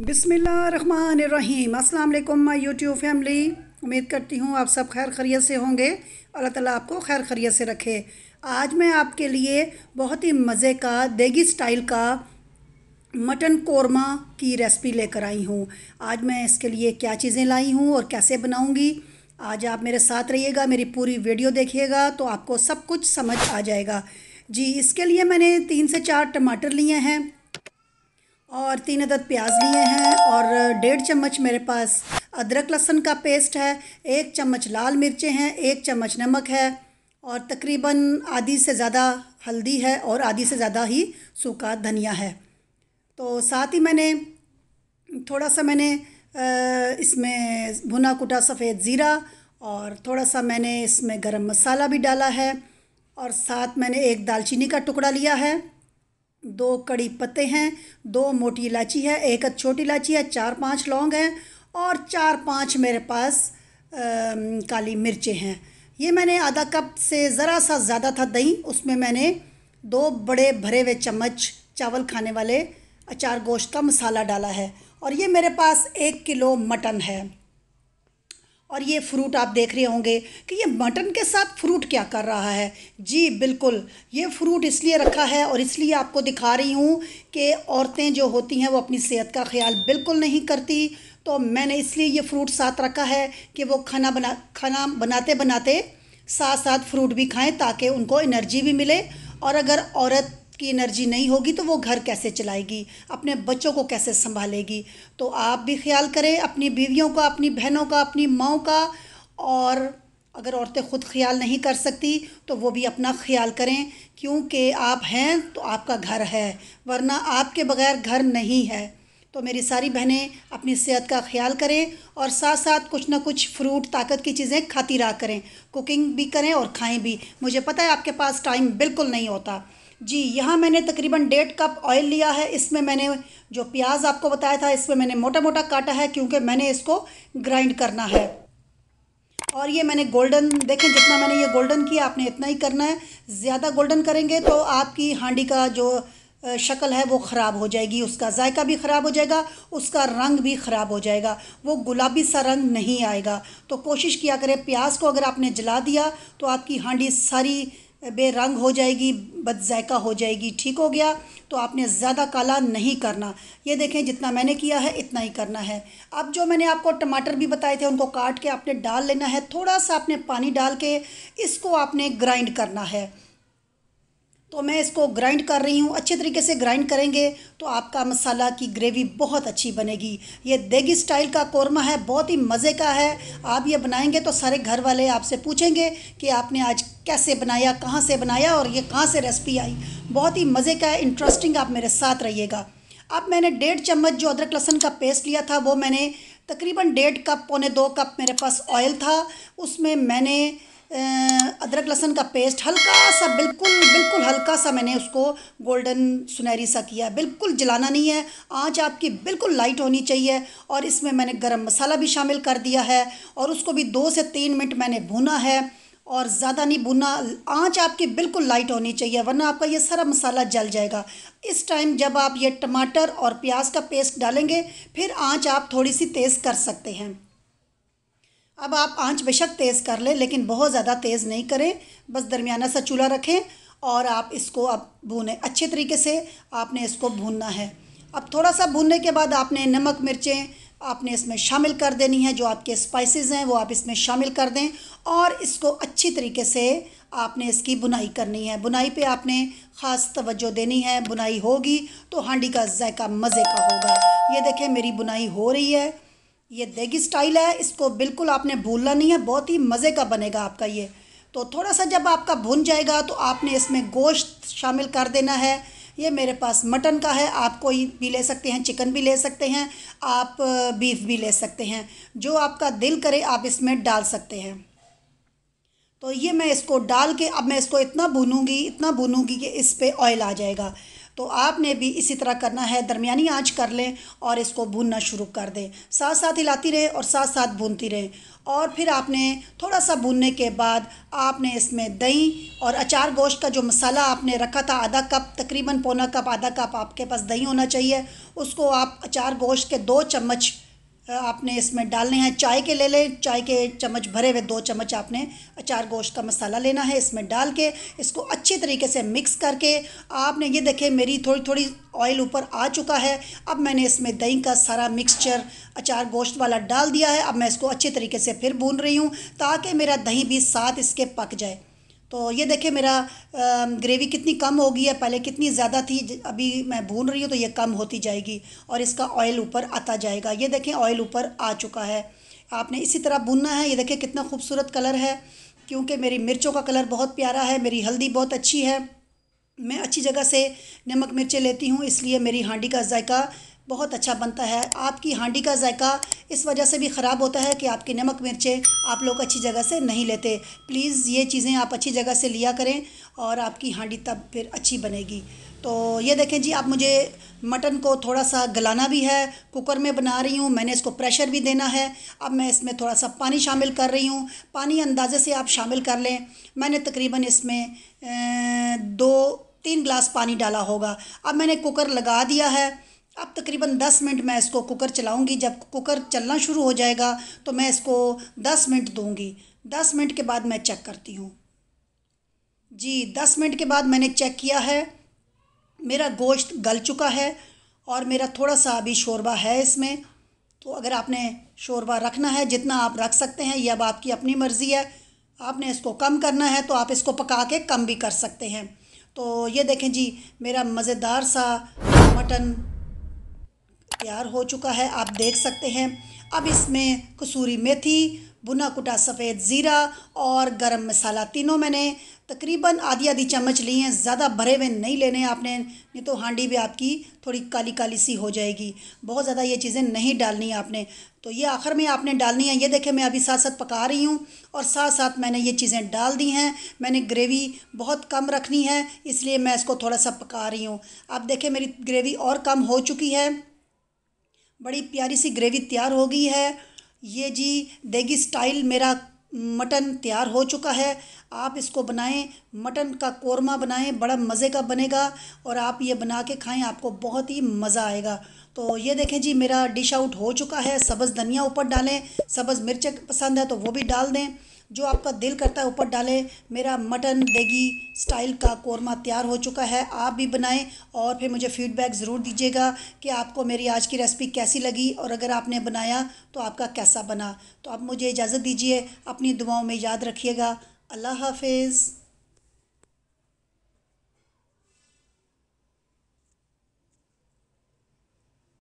बिसमीम अल्लाम my YouTube family उम्मीद करती हूँ आप सब खैर खरीत से होंगे अल्लाह ताला आपको खैर खरीत से रखे आज मैं आपके लिए बहुत ही मज़े का देगी स्टाइल का मटन कोरमा की रेसिपी लेकर आई हूँ आज मैं इसके लिए क्या चीज़ें लाई हूँ और कैसे बनाऊँगी आज आप मेरे साथ रहिएगा मेरी पूरी वीडियो देखिएगा तो आपको सब कुछ समझ आ जाएगा जी इसके लिए मैंने तीन से चार टमाटर लिए हैं और तीन अदद प्याज लिए हैं और डेढ़ चम्मच मेरे पास अदरक लहसुन का पेस्ट है एक चम्मच लाल मिर्चें हैं एक चम्मच नमक है और तकरीबन आधी से ज़्यादा हल्दी है और आधी से ज़्यादा ही सूखा धनिया है तो साथ ही मैंने थोड़ा सा मैंने इसमें भुना कुटा सफ़ेद ज़ीरा और थोड़ा सा मैंने इसमें गरम मसाला भी डाला है और साथ मैंने एक दालचीनी का टुकड़ा लिया है दो कड़ी पत्ते हैं दो मोटी इलायची है एक छोटी इलायची है चार पांच लौंग हैं और चार पांच मेरे पास आ, काली मिर्चें हैं ये मैंने आधा कप से ज़रा सा ज़्यादा था दही उसमें मैंने दो बड़े भरे हुए चम्मच चावल खाने वाले अचार गोश्त का मसाला डाला है और ये मेरे पास एक किलो मटन है और ये फ्रूट आप देख रहे होंगे कि ये मटन के साथ फ्रूट क्या कर रहा है जी बिल्कुल ये फ्रूट इसलिए रखा है और इसलिए आपको दिखा रही हूँ कि औरतें जो होती हैं वो अपनी सेहत का ख्याल बिल्कुल नहीं करती तो मैंने इसलिए ये फ्रूट साथ रखा है कि वो खाना बना खाना बनाते बनाते साथ साथ फ्रूट भी खाएं ताकि उनको एनर्जी भी मिले और अगर औरत की एनर्जी नहीं होगी तो वो घर कैसे चलाएगी अपने बच्चों को कैसे संभालेगी तो आप भी ख्याल करें अपनी बीवियों का अपनी बहनों का अपनी माओ का और अगर औरतें खुद ख्याल नहीं कर सकती तो वो भी अपना ख्याल करें क्योंकि आप हैं तो आपका घर है वरना आपके बगैर घर नहीं है तो मेरी सारी बहनें अपनी सेहत का ख्याल करें और साथ साथ कुछ ना कुछ फ्रूट ताकत की चीज़ें खाती रहा करें कुकिंग भी करें और खाएं भी मुझे पता है आपके पास टाइम बिल्कुल नहीं होता जी यहाँ मैंने तकरीबन डेढ़ कप ऑयल लिया है इसमें मैंने जो प्याज आपको बताया था इसमें मैंने मोटा मोटा काटा है क्योंकि मैंने इसको ग्राइंड करना है और ये मैंने गोल्डन देखें जितना मैंने ये गोल्डन किया आपने इतना ही करना है ज़्यादा गोल्डन करेंगे तो आपकी हांडी का जो शक्ल है वो ख़राब हो जाएगी उसका जायका भी ख़राब हो जाएगा उसका रंग भी ख़राब हो जाएगा वो गुलाबी सा रंग नहीं आएगा तो कोशिश किया करें प्याज को अगर आपने जला दिया तो आपकी हांडी सारी बेरंग हो जाएगी बदजायका हो जाएगी ठीक हो गया तो आपने ज़्यादा काला नहीं करना ये देखें जितना मैंने किया है इतना ही करना है अब जो मैंने आपको टमाटर भी बताए थे उनको काट के आपने डाल लेना है थोड़ा सा आपने पानी डाल के इसको आपने ग्राइंड करना है तो मैं इसको ग्राइंड कर रही हूँ अच्छे तरीके से ग्राइंड करेंगे तो आपका मसाला की ग्रेवी बहुत अच्छी बनेगी ये देगी स्टाइल का कौरमा है बहुत ही मज़े का है आप ये बनाएंगे तो सारे घर वाले आपसे पूछेंगे कि आपने आज कैसे बनाया कहाँ से बनाया और ये कहाँ से रेसिपी आई बहुत ही मज़े का इंटरेस्टिंग आप मेरे साथ रहिएगा अब मैंने डेढ़ चम्मच जो अदरक लहसन का पेस्ट लिया था वो मैंने तकरीबन डेढ़ कप पौने दो कप मेरे पास ऑयल था उसमें मैंने अदरक लहसन का पेस्ट हल्का सा बिल्कुल बिल्कुल हल्का सा मैंने उसको गोल्डन सुनहरी सा किया बिल्कुल जलाना नहीं है आंच आपकी बिल्कुल लाइट होनी चाहिए और इसमें मैंने गरम मसाला भी शामिल कर दिया है और उसको भी दो से तीन मिनट मैंने भुना है और ज़्यादा नहीं भुना आंच आपकी बिल्कुल लाइट होनी चाहिए वरना आपका ये सारा मसाला जल जाएगा इस टाइम जब आप ये टमाटर और प्याज का पेस्ट डालेंगे फिर आंच आप थोड़ी सी तेज़ कर सकते हैं अब आप आंच बेशक तेज़ कर लें लेकिन बहुत ज़्यादा तेज़ नहीं करें बस दरमियाना सा चूल्हा रखें और आप इसको अब भूनें अच्छे तरीके से आपने इसको भूनना है अब थोड़ा सा भूनने के बाद आपने नमक मिर्चें आपने इसमें शामिल कर देनी है जो आपके स्पाइसेस हैं वो आप इसमें शामिल कर दें और इसको अच्छी तरीके से आपने इसकी बुनाई करनी है बुनाई पे आपने ख़ास तवज्जो देनी है बुनाई होगी तो हांडी का जायका मज़े का होगा ये देखें मेरी बुनाई हो रही है ये देगी स्टाइल है इसको बिल्कुल आपने भूलना नहीं है बहुत ही मज़े का बनेगा आपका ये तो थोड़ा सा जब आपका भुन जाएगा तो आपने इसमें गोश्त शामिल कर देना है ये मेरे पास मटन का है आप कोई भी ले सकते हैं चिकन भी ले सकते हैं आप बीफ भी ले सकते हैं जो आपका दिल करे आप इसमें डाल सकते हैं तो ये मैं इसको डाल के अब मैं इसको इतना भूनूंगी इतना भूनूंगी कि इस पर ऑयल आ जाएगा तो आपने भी इसी तरह करना है दरमियानी आँच कर लें और इसको भूनना शुरू कर दें साथ साथ हिलाती रहें और साथ साथ भूनती रहें और फिर आपने थोड़ा सा भूनने के बाद आपने इसमें दही और अचार गोश्त का जो मसाला आपने रखा था आधा कप तकरीबन पौना कप आधा कप आपके पास दही होना चाहिए उसको आप अचार गोश्त के दो चम्मच आपने इसमें डालने हैं चाय के ले लें चाय के चम्मच भरे हुए दो चम्मच आपने अचार गोश्त का मसाला लेना है इसमें डाल के इसको अच्छे तरीके से मिक्स करके आपने ये देखे मेरी थोड़ी थोड़ी ऑयल ऊपर आ चुका है अब मैंने इसमें दही का सारा मिक्सचर अचार गोश्त वाला डाल दिया है अब मैं इसको अच्छे तरीके से फिर भून रही हूँ ताकि मेरा दही भी साथ इसके पक जाए तो ये देखे मेरा ग्रेवी कितनी कम हो गई है पहले कितनी ज़्यादा थी अभी मैं भून रही हूँ तो ये कम होती जाएगी और इसका ऑयल ऊपर आता जाएगा ये देखें ऑयल ऊपर आ चुका है आपने इसी तरह भूनना है ये देखें कितना खूबसूरत कलर है क्योंकि मेरी मिर्चों का कलर बहुत प्यारा है मेरी हल्दी बहुत अच्छी है मैं अच्छी जगह से नमक मिर्चें लेती हूँ इसलिए मेरी हांडी का जायका बहुत अच्छा बनता है आपकी हांडी का जायका इस वजह से भी ख़राब होता है कि आपकी नमक मिर्चें आप लोग अच्छी जगह से नहीं लेते प्लीज़ ये चीज़ें आप अच्छी जगह से लिया करें और आपकी हांडी तब फिर अच्छी बनेगी तो ये देखें जी आप मुझे मटन को थोड़ा सा गलाना भी है कुकर में बना रही हूँ मैंने इसको प्रेशर भी देना है अब मैं इसमें थोड़ा सा पानी शामिल कर रही हूँ पानी अंदाजे से आप शामिल कर लें मैंने तकरीबन इसमें दो तीन गिलास पानी डाला होगा अब मैंने कुकर लगा दिया है अब तकरीबन 10 मिनट मैं इसको कुकर चलाऊंगी जब कुकर चलना शुरू हो जाएगा तो मैं इसको 10 मिनट दूंगी 10 मिनट के बाद मैं चेक करती हूँ जी 10 मिनट के बाद मैंने चेक किया है मेरा गोश्त गल चुका है और मेरा थोड़ा सा अभी शोरबा है इसमें तो अगर आपने शोरबा रखना है जितना आप रख सकते हैं यह अब आपकी अपनी मर्ज़ी है आपने इसको कम करना है तो आप इसको पका के कम भी कर सकते हैं तो ये देखें जी मेरा मज़ेदार सा मटन तैयार हो चुका है आप देख सकते हैं अब इसमें कसूरी मेथी बुना कुटा सफ़ेद ज़ीरा और गरम मसाला तीनों मैंने तकरीबन आधी आधी चम्मच ली हैं ज़्यादा भरे हुए नहीं लेने आपने नहीं तो हांडी भी आपकी थोड़ी काली काली सी हो जाएगी बहुत ज़्यादा ये चीज़ें नहीं डालनी आपने तो ये आखिर में आपने डालनी है ये देखें मैं अभी साथ साथ पका रही हूँ और साथ साथ मैंने ये चीज़ें डाल दी हैं मैंने ग्रेवी बहुत कम रखनी है इसलिए मैं इसको थोड़ा सा पका रही हूँ आप देखें मेरी ग्रेवी और कम हो चुकी है बड़ी प्यारी सी ग्रेवी तैयार हो गई है ये जी देगी स्टाइल मेरा मटन तैयार हो चुका है आप इसको बनाएं मटन का कोरमा बनाएं बड़ा मज़े का बनेगा और आप ये बना के खाएं आपको बहुत ही मज़ा आएगा तो ये देखें जी मेरा डिश आउट हो चुका है सब्ज़ धनिया ऊपर डालें सब्ज़ मिर्च पसंद है तो वो भी डाल दें जो आपका दिल करता है ऊपर डालें मेरा मटन देगी स्टाइल का कौरमा तैयार हो चुका है आप भी बनाएं और फिर मुझे फीडबैक ज़रूर दीजिएगा कि आपको मेरी आज की रेसिपी कैसी लगी और अगर आपने बनाया तो आपका कैसा बना तो आप मुझे इजाज़त दीजिए अपनी दुआओं में याद रखिएगा अल्लाह हाफिज़